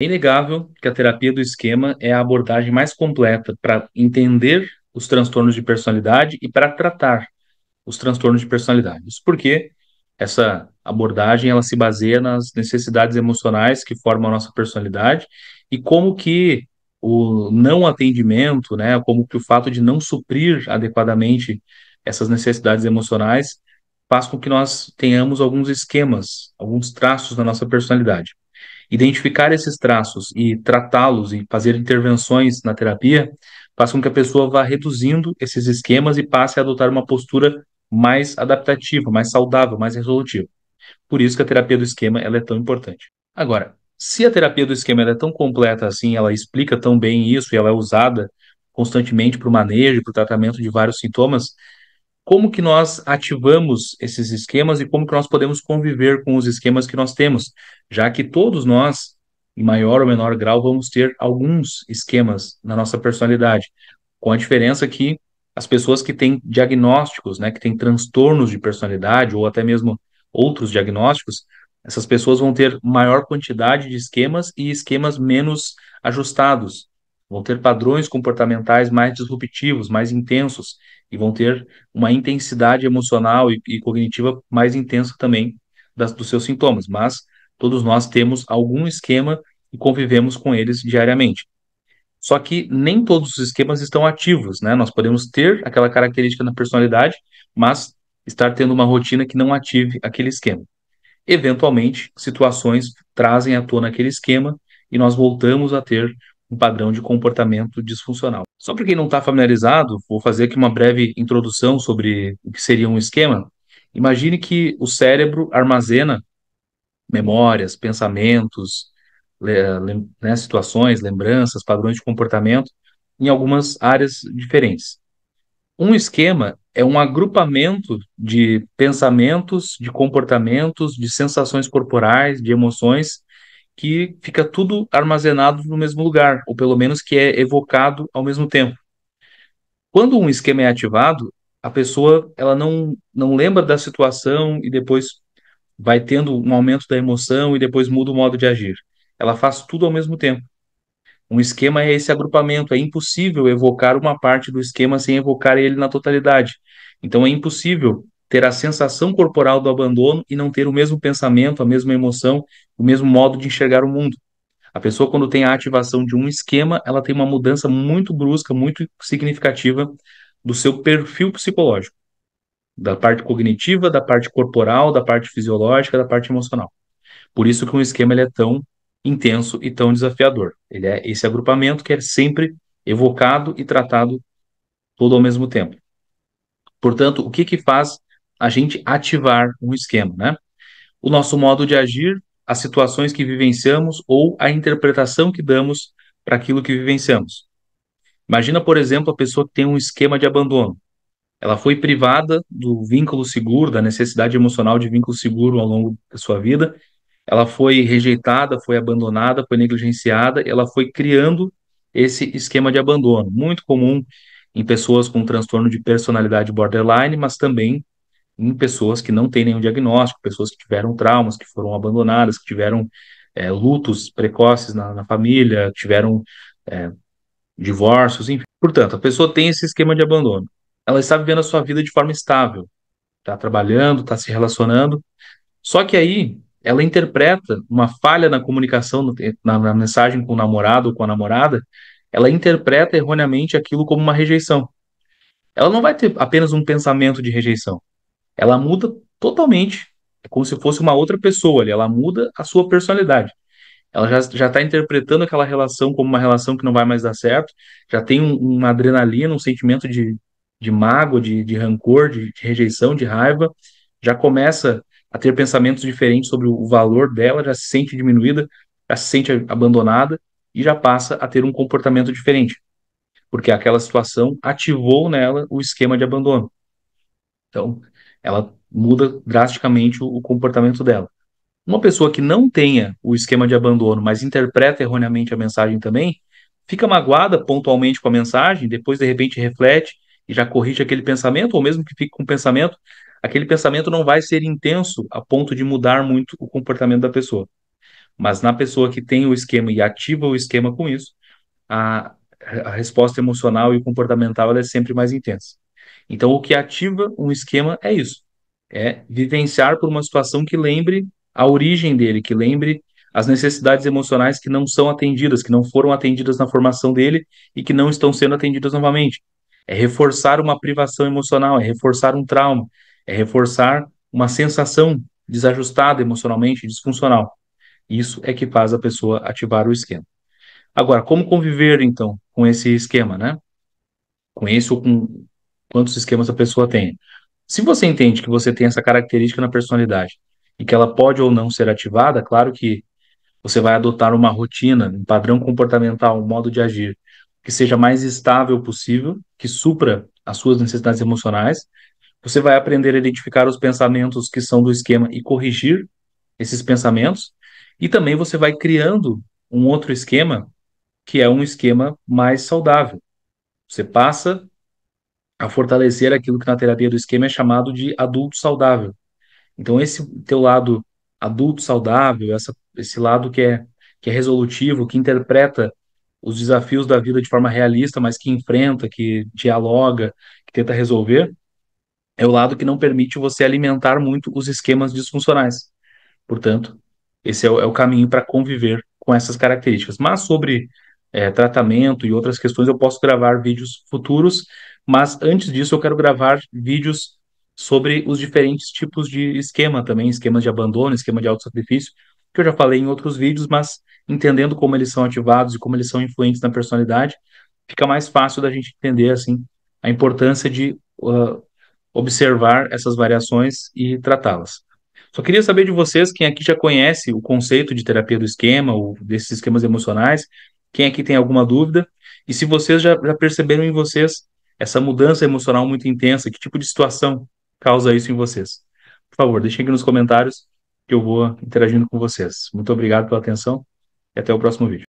É inegável que a terapia do esquema é a abordagem mais completa para entender os transtornos de personalidade e para tratar os transtornos de personalidade. Isso porque essa abordagem ela se baseia nas necessidades emocionais que formam a nossa personalidade e como que o não atendimento, né, como que o fato de não suprir adequadamente essas necessidades emocionais faz com que nós tenhamos alguns esquemas, alguns traços na nossa personalidade. Identificar esses traços e tratá-los e fazer intervenções na terapia faz com que a pessoa vá reduzindo esses esquemas e passe a adotar uma postura mais adaptativa, mais saudável, mais resolutiva. Por isso que a terapia do esquema ela é tão importante. Agora, se a terapia do esquema é tão completa assim, ela explica tão bem isso e ela é usada constantemente para o manejo, para o tratamento de vários sintomas, como que nós ativamos esses esquemas e como que nós podemos conviver com os esquemas que nós temos, já que todos nós, em maior ou menor grau, vamos ter alguns esquemas na nossa personalidade, com a diferença que as pessoas que têm diagnósticos, né, que têm transtornos de personalidade ou até mesmo outros diagnósticos, essas pessoas vão ter maior quantidade de esquemas e esquemas menos ajustados vão ter padrões comportamentais mais disruptivos, mais intensos, e vão ter uma intensidade emocional e, e cognitiva mais intensa também das, dos seus sintomas. Mas todos nós temos algum esquema e convivemos com eles diariamente. Só que nem todos os esquemas estão ativos, né? Nós podemos ter aquela característica na personalidade, mas estar tendo uma rotina que não ative aquele esquema. Eventualmente, situações trazem à tona aquele esquema e nós voltamos a ter um padrão de comportamento disfuncional. Só para quem não está familiarizado, vou fazer aqui uma breve introdução sobre o que seria um esquema. Imagine que o cérebro armazena memórias, pensamentos, né, situações, lembranças, padrões de comportamento em algumas áreas diferentes. Um esquema é um agrupamento de pensamentos, de comportamentos, de sensações corporais, de emoções que fica tudo armazenado no mesmo lugar, ou pelo menos que é evocado ao mesmo tempo. Quando um esquema é ativado, a pessoa ela não, não lembra da situação e depois vai tendo um aumento da emoção e depois muda o modo de agir. Ela faz tudo ao mesmo tempo. Um esquema é esse agrupamento, é impossível evocar uma parte do esquema sem evocar ele na totalidade. Então é impossível ter a sensação corporal do abandono e não ter o mesmo pensamento, a mesma emoção, o mesmo modo de enxergar o mundo. A pessoa, quando tem a ativação de um esquema, ela tem uma mudança muito brusca, muito significativa do seu perfil psicológico, da parte cognitiva, da parte corporal, da parte fisiológica, da parte emocional. Por isso que um esquema ele é tão intenso e tão desafiador. Ele é esse agrupamento que é sempre evocado e tratado todo ao mesmo tempo. Portanto, o que que faz a gente ativar um esquema, né? O nosso modo de agir, as situações que vivenciamos ou a interpretação que damos para aquilo que vivenciamos. Imagina, por exemplo, a pessoa que tem um esquema de abandono. Ela foi privada do vínculo seguro, da necessidade emocional de vínculo seguro ao longo da sua vida. Ela foi rejeitada, foi abandonada, foi negligenciada, ela foi criando esse esquema de abandono, muito comum em pessoas com transtorno de personalidade borderline, mas também em pessoas que não têm nenhum diagnóstico, pessoas que tiveram traumas, que foram abandonadas, que tiveram é, lutos precoces na, na família, tiveram é, divórcios, enfim. Portanto, a pessoa tem esse esquema de abandono. Ela está vivendo a sua vida de forma estável, está trabalhando, está se relacionando. Só que aí ela interpreta uma falha na comunicação, na, na mensagem com o namorado ou com a namorada, ela interpreta erroneamente aquilo como uma rejeição. Ela não vai ter apenas um pensamento de rejeição ela muda totalmente. É como se fosse uma outra pessoa ali, ela muda a sua personalidade. Ela já está interpretando aquela relação como uma relação que não vai mais dar certo, já tem um, uma adrenalina, um sentimento de, de mágoa, de, de rancor, de, de rejeição, de raiva, já começa a ter pensamentos diferentes sobre o valor dela, já se sente diminuída, já se sente abandonada e já passa a ter um comportamento diferente, porque aquela situação ativou nela o esquema de abandono. Então, ela muda drasticamente o, o comportamento dela. Uma pessoa que não tenha o esquema de abandono, mas interpreta erroneamente a mensagem também, fica magoada pontualmente com a mensagem, depois de repente reflete e já corrige aquele pensamento, ou mesmo que fique com o pensamento, aquele pensamento não vai ser intenso a ponto de mudar muito o comportamento da pessoa. Mas na pessoa que tem o esquema e ativa o esquema com isso, a, a resposta emocional e comportamental é sempre mais intensa. Então, o que ativa um esquema é isso: é vivenciar por uma situação que lembre a origem dele, que lembre as necessidades emocionais que não são atendidas, que não foram atendidas na formação dele e que não estão sendo atendidas novamente. É reforçar uma privação emocional, é reforçar um trauma, é reforçar uma sensação desajustada emocionalmente, disfuncional. Isso é que faz a pessoa ativar o esquema. Agora, como conviver então com esse esquema, né? Com esse ou com quantos esquemas a pessoa tem. Se você entende que você tem essa característica na personalidade e que ela pode ou não ser ativada, claro que você vai adotar uma rotina, um padrão comportamental, um modo de agir que seja mais estável possível, que supra as suas necessidades emocionais. Você vai aprender a identificar os pensamentos que são do esquema e corrigir esses pensamentos. E também você vai criando um outro esquema, que é um esquema mais saudável. Você passa a fortalecer aquilo que na terapia do esquema é chamado de adulto saudável. Então, esse teu lado adulto saudável, essa, esse lado que é, que é resolutivo, que interpreta os desafios da vida de forma realista, mas que enfrenta, que dialoga, que tenta resolver, é o lado que não permite você alimentar muito os esquemas disfuncionais. Portanto, esse é o, é o caminho para conviver com essas características. Mas sobre é, tratamento e outras questões, eu posso gravar vídeos futuros, mas antes disso eu quero gravar vídeos sobre os diferentes tipos de esquema também, esquemas de abandono, esquema de auto-sacrifício que eu já falei em outros vídeos, mas entendendo como eles são ativados e como eles são influentes na personalidade, fica mais fácil da gente entender assim a importância de uh, observar essas variações e tratá-las. Só queria saber de vocês quem aqui já conhece o conceito de terapia do esquema, ou desses esquemas emocionais, quem aqui tem alguma dúvida? E se vocês já, já perceberam em vocês essa mudança emocional muito intensa, que tipo de situação causa isso em vocês? Por favor, deixem aqui nos comentários que eu vou interagindo com vocês. Muito obrigado pela atenção e até o próximo vídeo.